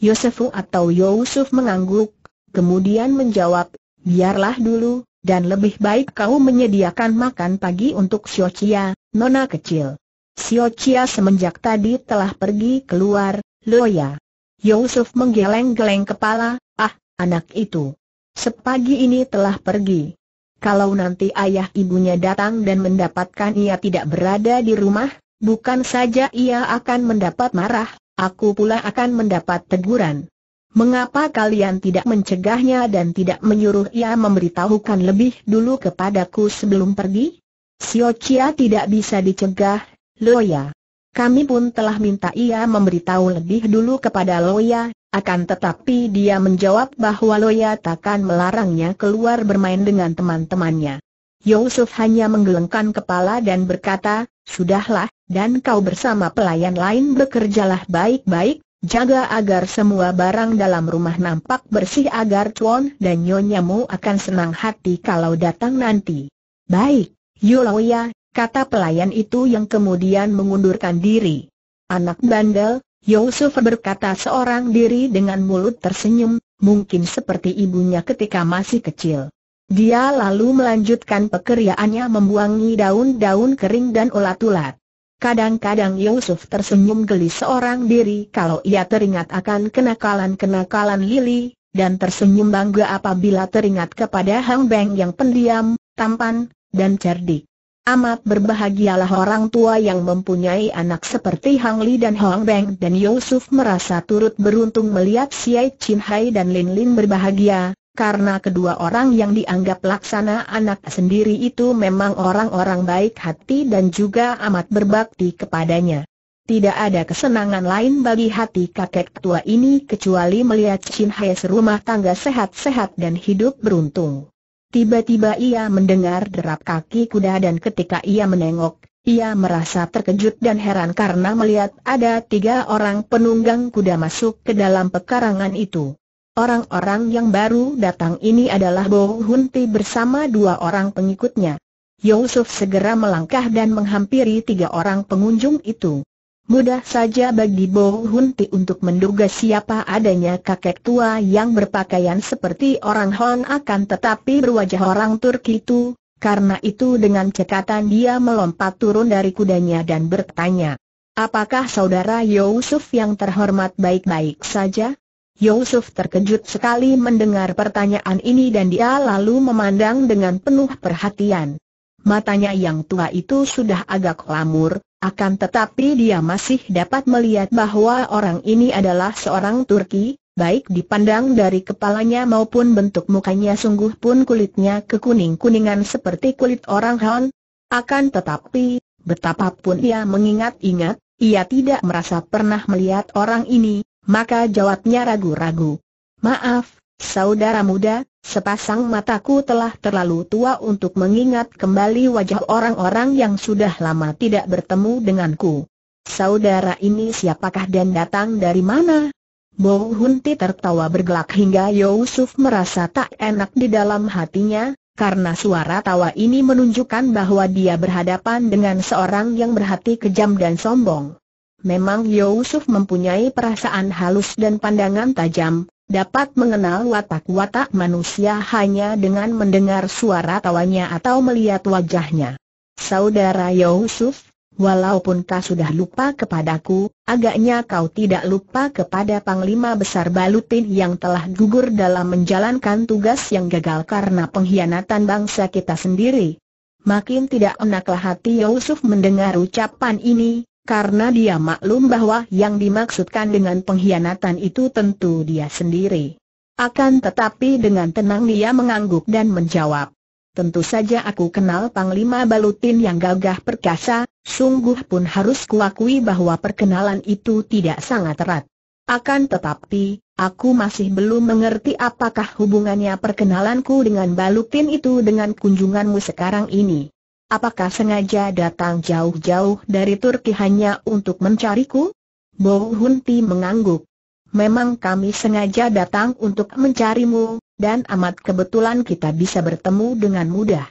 Yosefu atau Yusuf mengangguk, kemudian menjawab, biarlah dulu, dan lebih baik kau menyediakan makan pagi untuk Siocia, nona kecil. Siocia semenjak tadi telah pergi keluar, Loya. Yusuf menggeleng-geleng kepala, ah, anak itu. Sepagi ini telah pergi. Kalau nanti ayah ibunya datang dan mendapatkan ia tidak berada di rumah, bukan saja ia akan mendapat marah, aku pula akan mendapat teguran. Mengapa kalian tidak mencegahnya dan tidak menyuruh ia memberitahukan lebih dulu kepadaku sebelum pergi? Siocia tidak bisa dicegah, Loya. Kami pun telah minta ia memberitahu lebih dulu kepada Loya, akan tetapi dia menjawab bahwa Loya takkan melarangnya keluar bermain dengan teman-temannya. Yusuf hanya menggelengkan kepala dan berkata, Sudahlah, dan kau bersama pelayan lain bekerjalah baik-baik, jaga agar semua barang dalam rumah nampak bersih agar Chuan dan Nyonyamu akan senang hati kalau datang nanti. Baik, Yuloya, kata pelayan itu yang kemudian mengundurkan diri. Anak bandel, Yusuf berkata seorang diri dengan mulut tersenyum, mungkin seperti ibunya ketika masih kecil. Dia lalu melanjutkan pekerjaannya membuangi daun-daun kering dan ulat-ulat. Kadang-kadang Yusuf tersenyum geli seorang diri kalau ia teringat akan kenakalan-kenakalan Lily, dan tersenyum bangga apabila teringat kepada Hang Beng yang pendiam, tampan, dan cerdik. Amat berbahagialah orang tua yang mempunyai anak seperti Hang Li dan Hong Beng dan Yusuf merasa turut beruntung melihat Siai Chin Hai dan Lin Lin berbahagia, karena kedua orang yang dianggap laksana anak sendiri itu memang orang-orang baik hati dan juga amat berbakti kepadanya. Tidak ada kesenangan lain bagi hati kakek tua ini kecuali melihat Chin Hai serumah tangga sehat-sehat dan hidup beruntung. Tiba-tiba ia mendengar derap kaki kuda dan ketika ia menengok, ia merasa terkejut dan heran karena melihat ada tiga orang penunggang kuda masuk ke dalam pekarangan itu. Orang-orang yang baru datang ini adalah Bo Hunti bersama dua orang pengikutnya. Yusuf segera melangkah dan menghampiri tiga orang pengunjung itu. Mudah saja bagi Bo Hunti untuk menduga siapa adanya kakek tua yang berpakaian seperti orang Hon akan tetapi berwajah orang Turki itu, karena itu dengan cekatan dia melompat turun dari kudanya dan bertanya, Apakah saudara Yusuf yang terhormat baik-baik saja? Yusuf terkejut sekali mendengar pertanyaan ini dan dia lalu memandang dengan penuh perhatian. Matanya yang tua itu sudah agak lamur, akan tetapi dia masih dapat melihat bahwa orang ini adalah seorang Turki, baik dipandang dari kepalanya maupun bentuk mukanya sungguh pun kulitnya kekuning-kuningan seperti kulit orang Han. Akan tetapi, betapapun ia mengingat-ingat, ia tidak merasa pernah melihat orang ini, maka jawabnya ragu-ragu. Maaf, saudara muda, Sepasang mataku telah terlalu tua untuk mengingat kembali wajah orang-orang yang sudah lama tidak bertemu denganku. Saudara ini siapakah dan datang dari mana? Bo Hunti tertawa bergelak hingga Yusuf merasa tak enak di dalam hatinya, karena suara tawa ini menunjukkan bahwa dia berhadapan dengan seorang yang berhati kejam dan sombong. Memang Yusuf mempunyai perasaan halus dan pandangan tajam, dapat mengenal watak-watak manusia hanya dengan mendengar suara tawanya atau melihat wajahnya. Saudara Yusuf, walaupun kau sudah lupa kepadaku, agaknya kau tidak lupa kepada Panglima Besar Balutin yang telah gugur dalam menjalankan tugas yang gagal karena pengkhianatan bangsa kita sendiri. Makin tidak enaklah hati Yusuf mendengar ucapan ini, karena dia maklum bahwa yang dimaksudkan dengan pengkhianatan itu tentu dia sendiri. Akan tetapi dengan tenang dia mengangguk dan menjawab. Tentu saja aku kenal Panglima Balutin yang gagah perkasa, sungguh pun harus kuakui bahwa perkenalan itu tidak sangat erat. Akan tetapi, aku masih belum mengerti apakah hubungannya perkenalanku dengan Balutin itu dengan kunjunganmu sekarang ini. Apakah sengaja datang jauh-jauh dari Turki hanya untuk mencariku? Bo Hunti mengangguk. Memang kami sengaja datang untuk mencarimu, dan amat kebetulan kita bisa bertemu dengan mudah.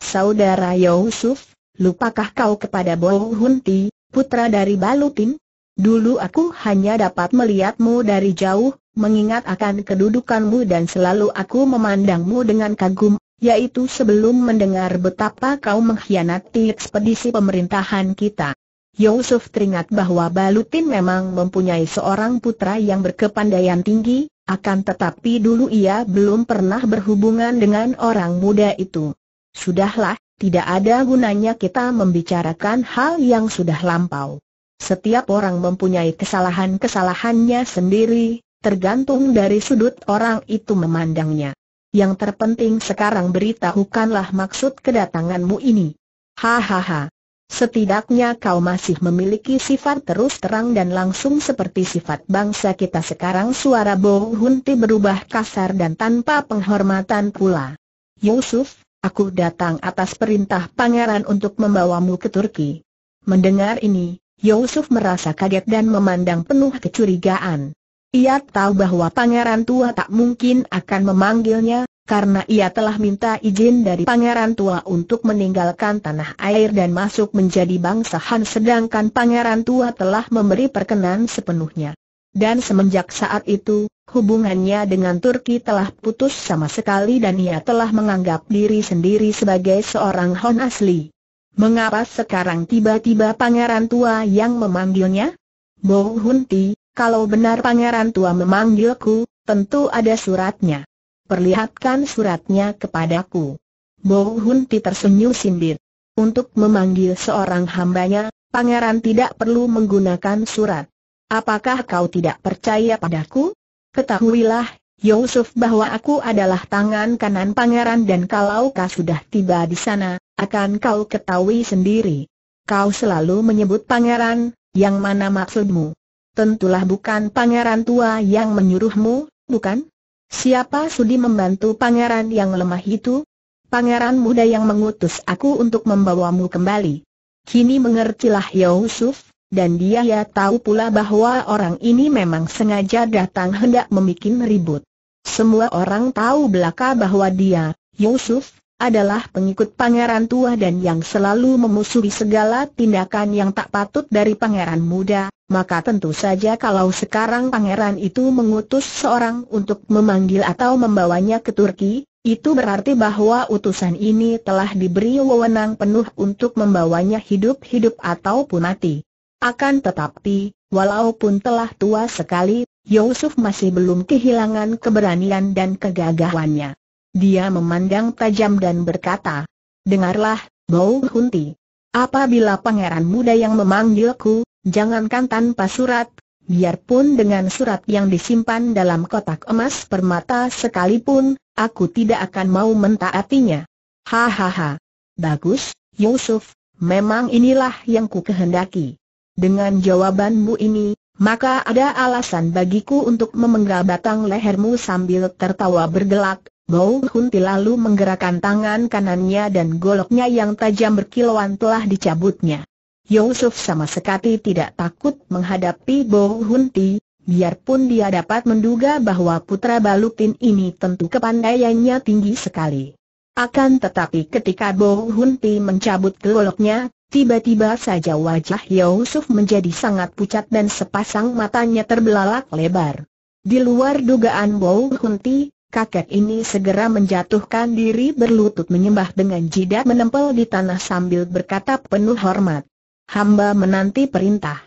Saudara Yusuf, lupakah kau kepada Bo Hunti, putra dari Balutin? Dulu aku hanya dapat melihatmu dari jauh, mengingat akan kedudukanmu dan selalu aku memandangmu dengan kagum, yaitu sebelum mendengar betapa kau mengkhianati ekspedisi pemerintahan kita. Yusuf teringat bahwa Balutin memang mempunyai seorang putra yang berkepandaian tinggi, akan tetapi dulu ia belum pernah berhubungan dengan orang muda itu. Sudahlah, tidak ada gunanya kita membicarakan hal yang sudah lampau. Setiap orang mempunyai kesalahan-kesalahannya sendiri, tergantung dari sudut orang itu memandangnya. Yang terpenting sekarang beritahukanlah maksud kedatanganmu ini. Hahaha. Setidaknya kau masih memiliki sifat terus terang dan langsung seperti sifat bangsa kita sekarang Suara Bo Hunti berubah kasar dan tanpa penghormatan pula Yusuf, aku datang atas perintah pangeran untuk membawamu ke Turki Mendengar ini, Yusuf merasa kaget dan memandang penuh kecurigaan ia tahu bahwa pangeran tua tak mungkin akan memanggilnya, karena ia telah minta izin dari pangeran tua untuk meninggalkan tanah air dan masuk menjadi bangsa Han sedangkan pangeran tua telah memberi perkenan sepenuhnya. Dan semenjak saat itu, hubungannya dengan Turki telah putus sama sekali dan ia telah menganggap diri sendiri sebagai seorang Hon asli. Mengapa sekarang tiba-tiba pangeran tua yang memanggilnya? Bo Ti. Kalau benar pangeran tua memanggilku, tentu ada suratnya. Perlihatkan suratnya kepadaku. Bow Hun Ti tersenyum sindir. Untuk memanggil seorang hambanya, pangeran tidak perlu menggunakan surat. Apakah kau tidak percaya padaku? Ketahuilah, Yusuf bahwa aku adalah tangan kanan pangeran dan kalau kau sudah tiba di sana, akan kau ketahui sendiri. Kau selalu menyebut pangeran, yang mana maksudmu? Tentulah bukan pangeran tua yang menyuruhmu, bukan? Siapa sudi membantu pangeran yang lemah itu? Pangeran muda yang mengutus aku untuk membawamu kembali. Kini mengertilah Yusuf, dan dia ya tahu pula bahwa orang ini memang sengaja datang hendak membuat ribut. Semua orang tahu belaka bahwa dia, Yusuf, adalah pengikut pangeran tua dan yang selalu memusuhi segala tindakan yang tak patut dari pangeran muda, maka tentu saja kalau sekarang pangeran itu mengutus seorang untuk memanggil atau membawanya ke Turki, itu berarti bahwa utusan ini telah diberi wewenang penuh untuk membawanya hidup-hidup ataupun mati. Akan tetapi, walaupun telah tua sekali, Yusuf masih belum kehilangan keberanian dan kegagahannya. Dia memandang tajam dan berkata, Dengarlah, Bau Hunti. Apabila pangeran muda yang memanggilku, jangankan tanpa surat, biarpun dengan surat yang disimpan dalam kotak emas permata sekalipun, aku tidak akan mau mentaatinya. Hahaha. Bagus, Yusuf, memang inilah yang ku kehendaki. Dengan jawabanmu ini, maka ada alasan bagiku untuk memenggal batang lehermu sambil tertawa bergelak, Bau Hunti lalu menggerakkan tangan kanannya dan goloknya yang tajam berkilauan telah dicabutnya. Yusuf sama sekali tidak takut menghadapi Bau Hunti, biarpun dia dapat menduga bahwa putra Balutin ini tentu kepandaiannya tinggi sekali. Akan tetapi ketika Bau Hunti mencabut goloknya, tiba-tiba saja wajah Yusuf menjadi sangat pucat dan sepasang matanya terbelalak lebar. Di luar dugaan Bau Hunti, kakek ini segera menjatuhkan diri berlutut menyembah dengan jidat menempel di tanah sambil berkata penuh hormat. Hamba menanti perintah.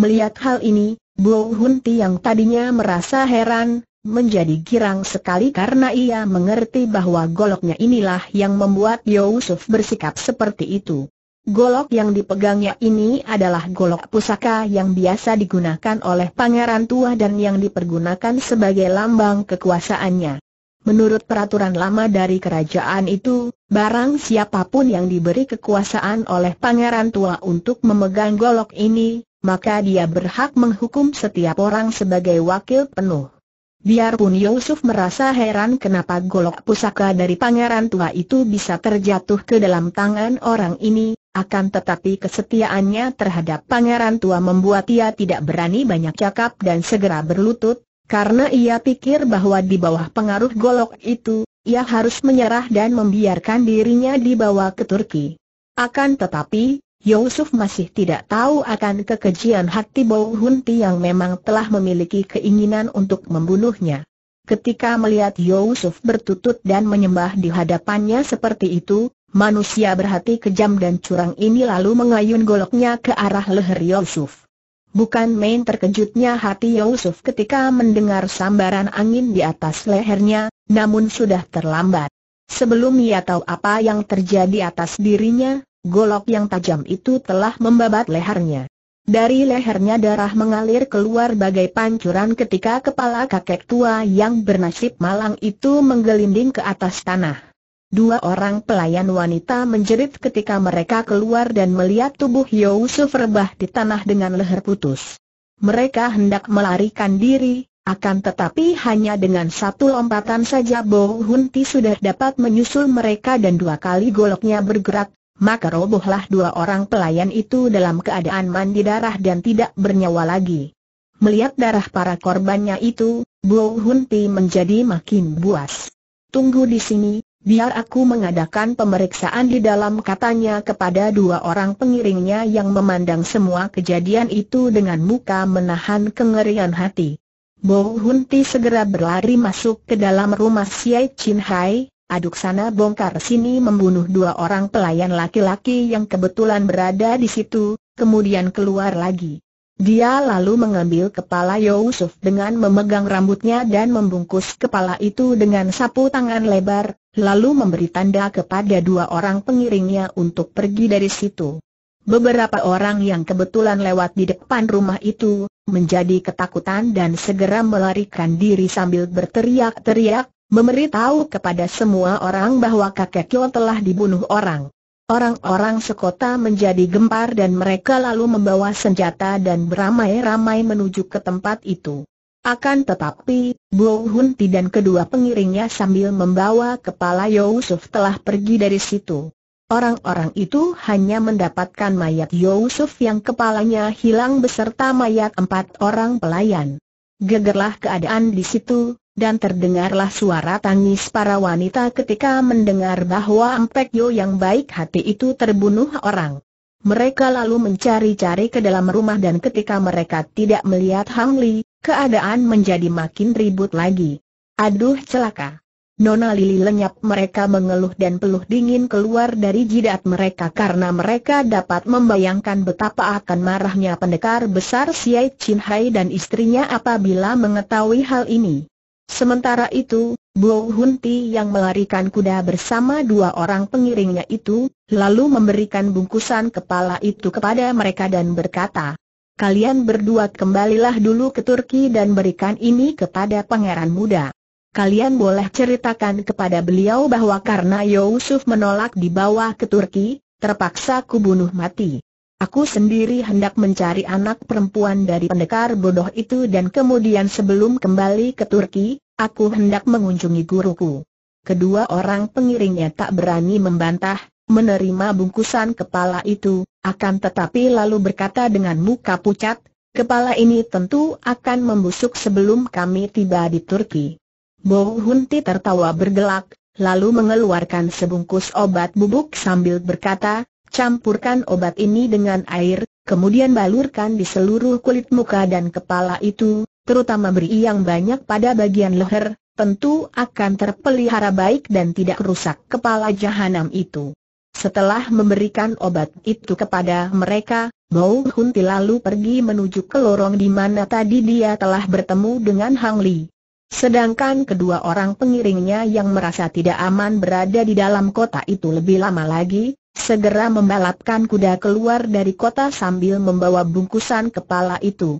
Melihat hal ini, Bo Hunti yang tadinya merasa heran, menjadi girang sekali karena ia mengerti bahwa goloknya inilah yang membuat Yusuf bersikap seperti itu. Golok yang dipegangnya ini adalah golok pusaka yang biasa digunakan oleh pangeran tua dan yang dipergunakan sebagai lambang kekuasaannya. Menurut peraturan lama dari kerajaan itu, barang siapapun yang diberi kekuasaan oleh pangeran tua untuk memegang golok ini, maka dia berhak menghukum setiap orang sebagai wakil penuh. Biarpun Yusuf merasa heran kenapa golok pusaka dari pangeran tua itu bisa terjatuh ke dalam tangan orang ini, akan tetapi kesetiaannya terhadap pangeran tua membuat ia tidak berani banyak cakap dan segera berlutut, karena ia pikir bahwa di bawah pengaruh golok itu, ia harus menyerah dan membiarkan dirinya dibawa ke Turki. Akan tetapi, Yusuf masih tidak tahu akan kekejian hati Bau Hunti yang memang telah memiliki keinginan untuk membunuhnya. Ketika melihat Yusuf bertutut dan menyembah di hadapannya seperti itu, Manusia berhati kejam dan curang ini lalu mengayun goloknya ke arah leher Yusuf. Bukan main terkejutnya hati Yusuf ketika mendengar sambaran angin di atas lehernya, namun sudah terlambat. Sebelum ia tahu apa yang terjadi atas dirinya, golok yang tajam itu telah membabat lehernya. Dari lehernya darah mengalir keluar bagai pancuran ketika kepala kakek tua yang bernasib malang itu menggelinding ke atas tanah. Dua orang pelayan wanita menjerit ketika mereka keluar dan melihat tubuh Yusuf rebah di tanah dengan leher putus. Mereka hendak melarikan diri, akan tetapi hanya dengan satu lompatan saja Bo Hunti sudah dapat menyusul mereka dan dua kali goloknya bergerak, maka robohlah dua orang pelayan itu dalam keadaan mandi darah dan tidak bernyawa lagi. Melihat darah para korbannya itu, Bo Hunti menjadi makin buas. Tunggu di sini, biar aku mengadakan pemeriksaan di dalam katanya kepada dua orang pengiringnya yang memandang semua kejadian itu dengan muka menahan kengerian hati. Bo Hun Ti segera berlari masuk ke dalam rumah Siai Chin Hai, aduk sana bongkar sini membunuh dua orang pelayan laki-laki yang kebetulan berada di situ, kemudian keluar lagi. Dia lalu mengambil kepala Yusuf dengan memegang rambutnya dan membungkus kepala itu dengan sapu tangan lebar, lalu memberi tanda kepada dua orang pengiringnya untuk pergi dari situ. Beberapa orang yang kebetulan lewat di depan rumah itu, menjadi ketakutan dan segera melarikan diri sambil berteriak-teriak, memberitahu kepada semua orang bahwa kakek Kyo telah dibunuh orang. Orang-orang sekota menjadi gempar dan mereka lalu membawa senjata dan beramai-ramai menuju ke tempat itu. Akan tetapi, Bo Hun dan kedua pengiringnya sambil membawa kepala Yusuf telah pergi dari situ. Orang-orang itu hanya mendapatkan mayat Yusuf yang kepalanya hilang beserta mayat empat orang pelayan. Gegerlah keadaan di situ, dan terdengarlah suara tangis para wanita ketika mendengar bahwa Ampek Yo yang baik hati itu terbunuh orang. Mereka lalu mencari-cari ke dalam rumah dan ketika mereka tidak melihat Hang Li, keadaan menjadi makin ribut lagi. Aduh celaka. Nona Lili lenyap mereka mengeluh dan peluh dingin keluar dari jidat mereka karena mereka dapat membayangkan betapa akan marahnya pendekar besar Siai Chin Hai dan istrinya apabila mengetahui hal ini. Sementara itu, Bo Hun yang melarikan kuda bersama dua orang pengiringnya itu, lalu memberikan bungkusan kepala itu kepada mereka dan berkata, Kalian berdua kembalilah dulu ke Turki dan berikan ini kepada pangeran muda. Kalian boleh ceritakan kepada beliau bahwa karena Yusuf menolak dibawa ke Turki, terpaksa kubunuh mati. Aku sendiri hendak mencari anak perempuan dari pendekar bodoh itu dan kemudian sebelum kembali ke Turki, aku hendak mengunjungi guruku. Kedua orang pengiringnya tak berani membantah, menerima bungkusan kepala itu, akan tetapi lalu berkata dengan muka pucat, kepala ini tentu akan membusuk sebelum kami tiba di Turki. Bo Hunti tertawa bergelak, lalu mengeluarkan sebungkus obat bubuk sambil berkata, Campurkan obat ini dengan air, kemudian balurkan di seluruh kulit muka dan kepala itu, terutama beri yang banyak pada bagian leher, tentu akan terpelihara baik dan tidak rusak kepala jahanam itu. Setelah memberikan obat itu kepada mereka, Bau Hunti lalu pergi menuju ke lorong di mana tadi dia telah bertemu dengan Hang Li. Sedangkan kedua orang pengiringnya yang merasa tidak aman berada di dalam kota itu lebih lama lagi, segera membalapkan kuda keluar dari kota sambil membawa bungkusan kepala itu.